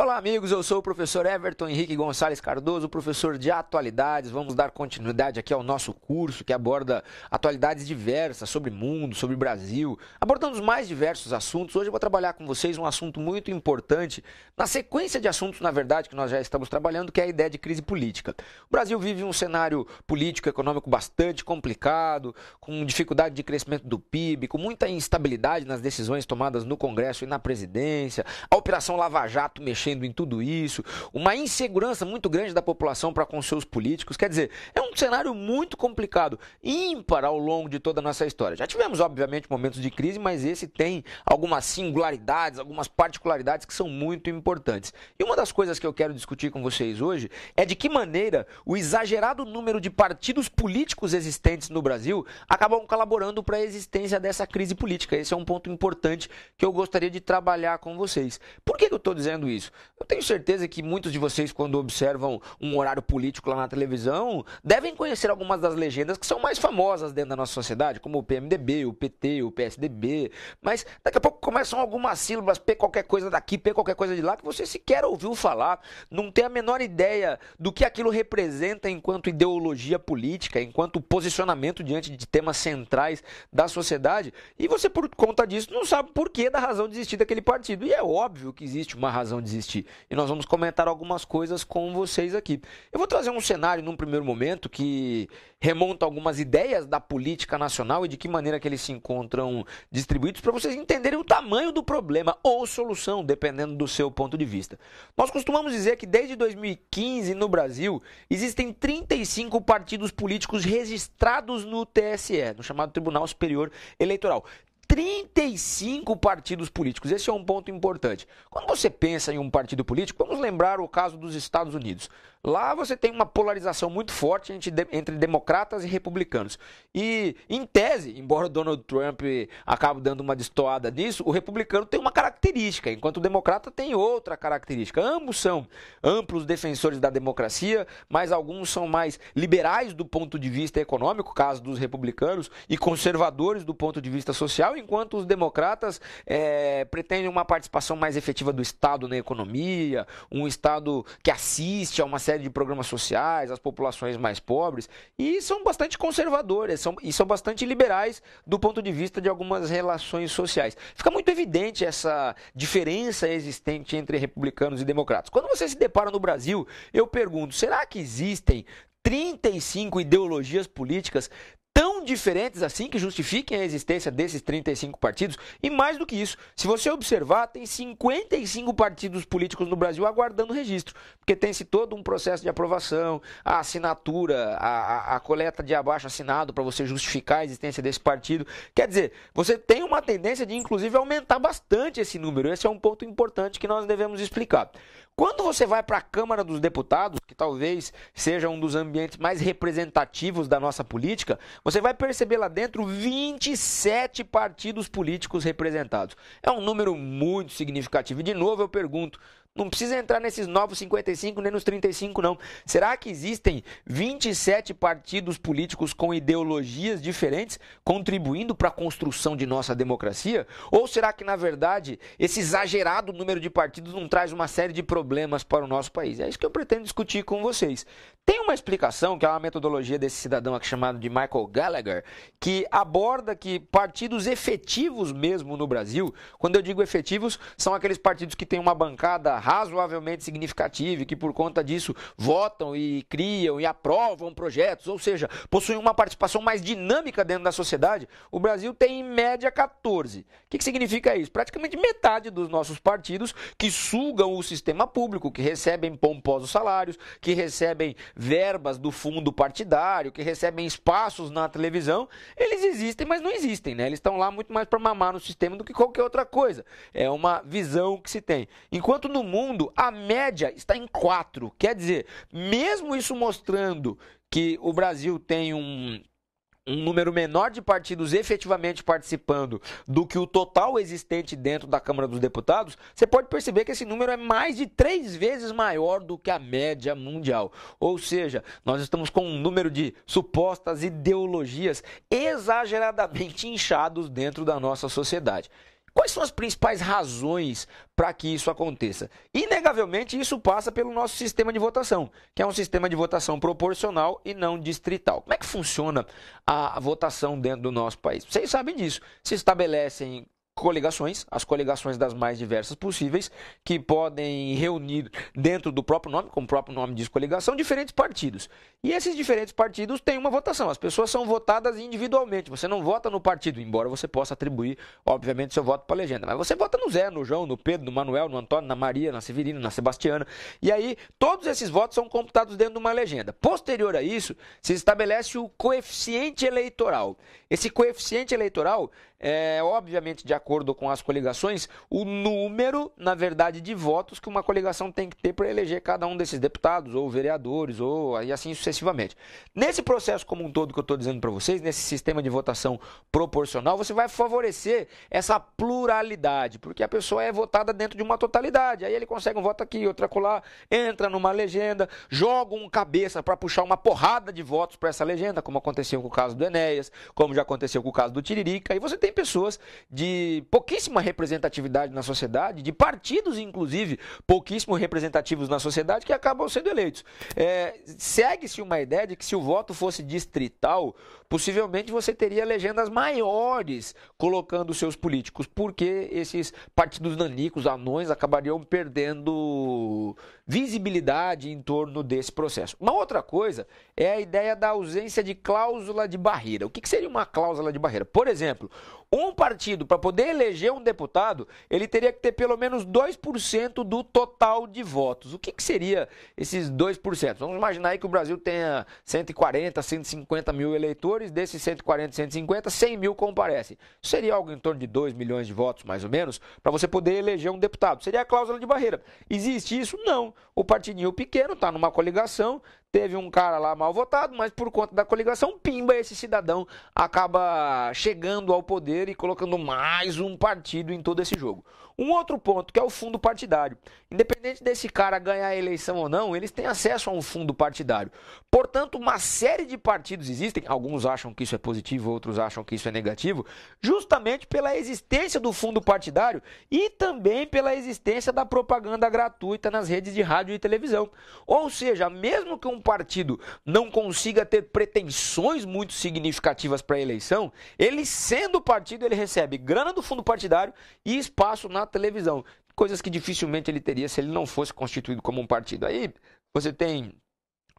Olá, amigos. Eu sou o professor Everton Henrique Gonçalves Cardoso, professor de atualidades. Vamos dar continuidade aqui ao nosso curso que aborda atualidades diversas sobre mundo, sobre Brasil, abordando os mais diversos assuntos. Hoje eu vou trabalhar com vocês um assunto muito importante, na sequência de assuntos, na verdade, que nós já estamos trabalhando, que é a ideia de crise política. O Brasil vive um cenário político econômico bastante complicado, com dificuldade de crescimento do PIB, com muita instabilidade nas decisões tomadas no Congresso e na presidência. A Operação Lava Jato mexendo mexendo em tudo isso, uma insegurança muito grande da população para com seus políticos. Quer dizer, é um cenário muito complicado, ímpar ao longo de toda a nossa história. Já tivemos, obviamente, momentos de crise, mas esse tem algumas singularidades, algumas particularidades que são muito importantes. E uma das coisas que eu quero discutir com vocês hoje é de que maneira o exagerado número de partidos políticos existentes no Brasil acabam colaborando para a existência dessa crise política. Esse é um ponto importante que eu gostaria de trabalhar com vocês. Por que eu estou dizendo isso? Eu tenho certeza que muitos de vocês, quando observam um horário político lá na televisão, devem conhecer algumas das legendas que são mais famosas dentro da nossa sociedade, como o PMDB, o PT, o PSDB. Mas daqui a pouco começam algumas sílabas, P qualquer coisa daqui, P qualquer coisa de lá, que você sequer ouviu falar, não tem a menor ideia do que aquilo representa enquanto ideologia política, enquanto posicionamento diante de temas centrais da sociedade. E você, por conta disso, não sabe por que da razão de existir daquele partido. E é óbvio que existe uma razão de existir e nós vamos comentar algumas coisas com vocês aqui. Eu vou trazer um cenário num primeiro momento que remonta algumas ideias da política nacional e de que maneira que eles se encontram distribuídos para vocês entenderem o tamanho do problema ou solução, dependendo do seu ponto de vista. Nós costumamos dizer que desde 2015 no Brasil existem 35 partidos políticos registrados no TSE, no chamado Tribunal Superior Eleitoral. 35 partidos políticos. Esse é um ponto importante. Quando você pensa em um partido político, vamos lembrar o caso dos Estados Unidos. Lá você tem uma polarização muito forte entre, democratas e republicanos. E, em tese, embora Donald Trump acabe dando uma destoada nisso, o republicano tem uma característica, enquanto o democrata tem outra característica. Ambos são amplos defensores da democracia, mas alguns são mais liberais do ponto de vista econômico, caso dos republicanos, e conservadores do ponto de vista social, enquanto os democratas é, pretendem uma participação mais efetiva do Estado na economia, um Estado que assiste a uma série de programas sociais às populações mais pobres e são bastante conservadoras são, e são bastante liberais do ponto de vista de algumas relações sociais. Fica muito evidente essa diferença existente entre republicanos e democratas. Quando você se depara no Brasil, eu pergunto: será que existem 35 ideologias políticas diferentes assim que justifiquem a existência desses 35 partidos. E mais do que isso, se você observar, tem 55 partidos políticos no Brasil aguardando registro, porque tem-se todo um processo de aprovação, a assinatura, a, a, a coleta de abaixo assinado para você justificar a existência desse partido. Quer dizer, você tem uma tendência de, inclusive, aumentar bastante esse número. Esse é um ponto importante que nós devemos explicar. Quando você vai para a Câmara dos Deputados, que talvez seja um dos ambientes mais representativos da nossa política, você vai perceber lá dentro 27 partidos políticos representados. É um número muito significativo. E de novo eu pergunto: não precisa entrar nesses novos 55 nem nos 35, não. Será que existem 27 partidos políticos com ideologias diferentes contribuindo para a construção de nossa democracia? Ou será que, na verdade, esse exagerado número de partidos não traz uma série de problemas para o nosso país? É isso que eu pretendo discutir com vocês. Tem uma explicação, que é uma metodologia desse cidadão aqui chamado de Michael Gallagher, que aborda que partidos efetivos mesmo no Brasil, quando eu digo efetivos, são aqueles partidos que têm uma bancada razoavelmente significativa e que, por conta disso, votam e criam e aprovam projetos, ou seja, possuem uma participação mais dinâmica dentro da sociedade, o Brasil tem em média 14. O que, que significa isso? Praticamente metade dos nossos partidos que sugam o sistema público, que recebem pomposos salários, que recebem verbas do fundo partidário, que recebem espaços na televisão, eles existem, mas não existem, né? Eles estão lá muito mais para mamar no sistema do que qualquer outra coisa. É uma visão que se tem. Enquanto no mundo mundo, a média está em 4. Quer dizer, mesmo isso mostrando que o Brasil tem um, um número menor de partidos efetivamente participando do que o total existente dentro da Câmara dos Deputados, você pode perceber que esse número é mais de três vezes maior do que a média mundial. Ou seja, nós estamos com um número de supostas ideologias exageradamente inchados dentro da nossa sociedade. Quais são as principais razões para que isso aconteça? Inegavelmente, isso passa pelo nosso sistema de votação, que é um sistema de votação proporcional e não distrital. Como é que funciona a votação dentro do nosso país? Vocês sabem disso. Se estabelecem coligações, as coligações das mais diversas possíveis, que podem reunir dentro do próprio nome, como o próprio nome diz coligação, diferentes partidos. E esses diferentes partidos têm uma votação, as pessoas são votadas individualmente, você não vota no partido, embora você possa atribuir, obviamente, seu voto para a legenda, mas você vota no Zé, no João, no Pedro, no Manuel, no Antônio, na Maria, na Severina, na Sebastiana, e aí todos esses votos são computados dentro de uma legenda. Posterior a isso, se estabelece o coeficiente eleitoral. Esse coeficiente eleitoral é, obviamente, de acordo acordo com as coligações, o número, na verdade, de votos que uma coligação tem que ter para eleger cada um desses deputados, ou vereadores, ou e assim sucessivamente. Nesse processo como um todo que eu estou dizendo para vocês, nesse sistema de votação proporcional, você vai favorecer essa pluralidade, porque a pessoa é votada dentro de uma totalidade. Aí ele consegue um voto aqui, outra colar, entra numa legenda, joga um cabeça para puxar uma porrada de votos para essa legenda, como aconteceu com o caso do Enéas, como já aconteceu com o caso do Tiririca. E você tem pessoas de pouquíssima representatividade na sociedade, de partidos, inclusive, pouquíssimo representativos na sociedade, que acabam sendo eleitos. É, Segue-se uma ideia de que se o voto fosse distrital, possivelmente você teria legendas maiores colocando seus políticos, porque esses partidos nanicos, anões, acabariam perdendo visibilidade em torno desse processo. Uma outra coisa é a ideia da ausência de cláusula de barreira. O que, seria uma cláusula de barreira? Por exemplo, um partido, para poder eleger um deputado, ele teria que ter pelo menos 2% do total de votos. O que, que seria esses 2%? Vamos imaginar aí que o Brasil tenha 140, 150 mil eleitores vereadores, desses 140, 150, 100 mil comparecem. Seria algo em torno de 2 milhões de votos, mais ou menos, para você poder eleger um deputado. Seria a cláusula de barreira. Existe isso? Não. O partidinho pequeno está numa coligação, Teve um cara lá mal votado, mas por conta da coligação, pimba, esse cidadão acaba chegando ao poder e colocando mais um partido em todo esse jogo. Um outro ponto que é o fundo partidário. Independente desse cara ganhar a eleição ou não, eles têm acesso a um fundo partidário. Portanto, uma série de partidos existem, alguns acham que isso é positivo, outros acham que isso é negativo, justamente pela existência do fundo partidário e também pela existência da propaganda gratuita nas redes de rádio e televisão. Ou seja, mesmo que um um partido não consiga ter pretensões muito significativas para a eleição, ele sendo partido, ele recebe grana do fundo partidário e espaço na televisão. Coisas que dificilmente ele teria se ele não fosse constituído como um partido. Aí você tem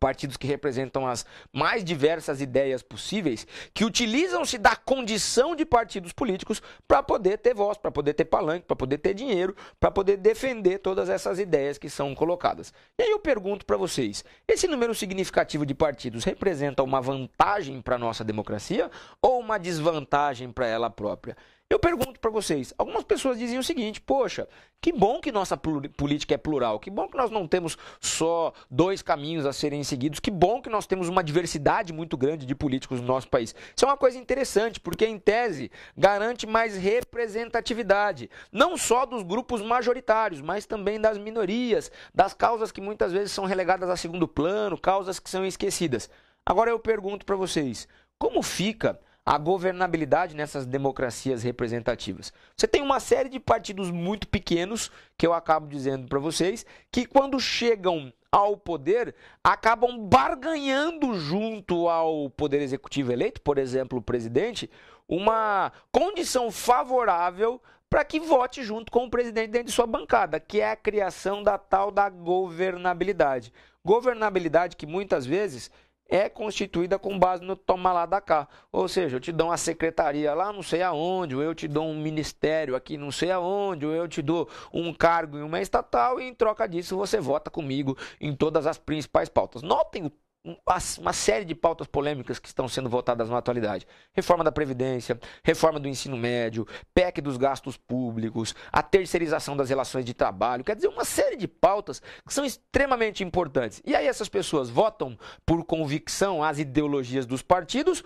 partidos que representam as mais diversas ideias possíveis, que utilizam-se da condição de partidos políticos para poder ter voz, para poder ter palanque, para poder ter dinheiro, para poder defender todas essas ideias que são colocadas. E aí eu pergunto para vocês: esse número significativo de partidos representa uma vantagem para a nossa democracia ou uma desvantagem para ela própria? Eu pergunto para vocês: algumas pessoas diziam o seguinte, poxa, que bom que nossa política é plural, que bom que nós não temos só dois caminhos a serem seguidos, que bom que nós temos uma diversidade muito grande de políticos no nosso país. Isso é uma coisa interessante, porque em tese garante mais representatividade, não só dos grupos majoritários, mas também das minorias, das causas que muitas vezes são relegadas a segundo plano, causas que são esquecidas. Agora eu pergunto para vocês: como fica a governabilidade nessas democracias representativas. Você tem uma série de partidos muito pequenos, que eu acabo dizendo para vocês, que quando chegam ao poder, acabam barganhando junto ao poder executivo eleito, por exemplo, o presidente, uma condição favorável para que vote junto com o presidente dentro de sua bancada, que é a criação da tal da governabilidade. Governabilidade que muitas vezes é constituída com base no toma lá da cá. Ou seja, eu te dou uma secretaria lá não sei aonde, ou eu te dou um ministério aqui não sei aonde, ou eu te dou um cargo em uma estatal e em troca disso você vota comigo em todas as principais pautas. Notem o uma série de pautas polêmicas que estão sendo votadas na atualidade. Reforma da Previdência, reforma do ensino médio, PEC dos gastos públicos, a terceirização das relações de trabalho, quer dizer, uma série de pautas que são extremamente importantes. E aí essas pessoas votam por convicção às ideologias dos partidos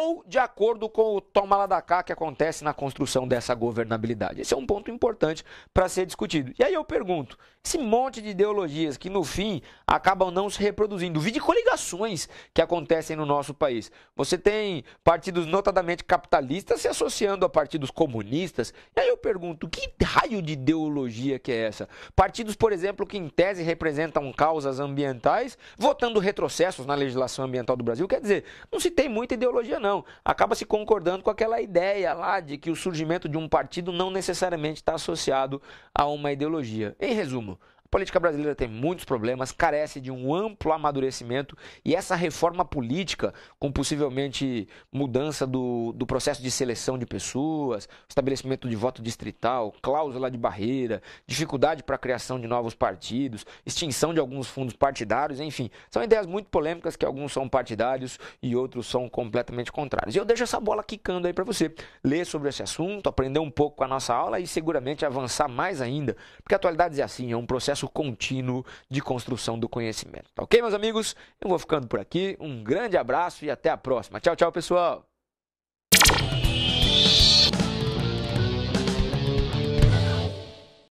ou de acordo com o toma lá da cá que acontece na construção dessa governabilidade. Esse é um ponto importante para ser discutido. E aí eu pergunto, esse monte de ideologias que no fim acabam não se reproduzindo, vide coligações que acontecem no nosso país. Você tem partidos notadamente capitalistas se associando a partidos comunistas. E aí eu pergunto, que raio de ideologia que é essa? Partidos, por exemplo, que em tese representam causas ambientais, votando retrocessos na legislação ambiental do Brasil, quer dizer, não se tem muita ideologia não não, acaba se concordando com aquela ideia lá de que o surgimento de um partido não necessariamente está associado a uma ideologia. Em resumo, a política brasileira tem muitos problemas, carece de um amplo amadurecimento e essa reforma política, com possivelmente mudança do, do processo de seleção de pessoas, estabelecimento de voto distrital, cláusula de barreira, dificuldade para a criação de novos partidos, extinção de alguns fundos partidários, enfim, são ideias muito polêmicas que alguns são partidários e outros são completamente contrários. E eu deixo essa bola quicando aí para você ler sobre esse assunto, aprender um pouco com a nossa aula e seguramente avançar mais ainda, porque a atualidade é assim, é um processo processo contínuo de construção do conhecimento. Tá ok, meus amigos? Eu vou ficando por aqui. Um grande abraço e até a próxima. Tchau, tchau, pessoal!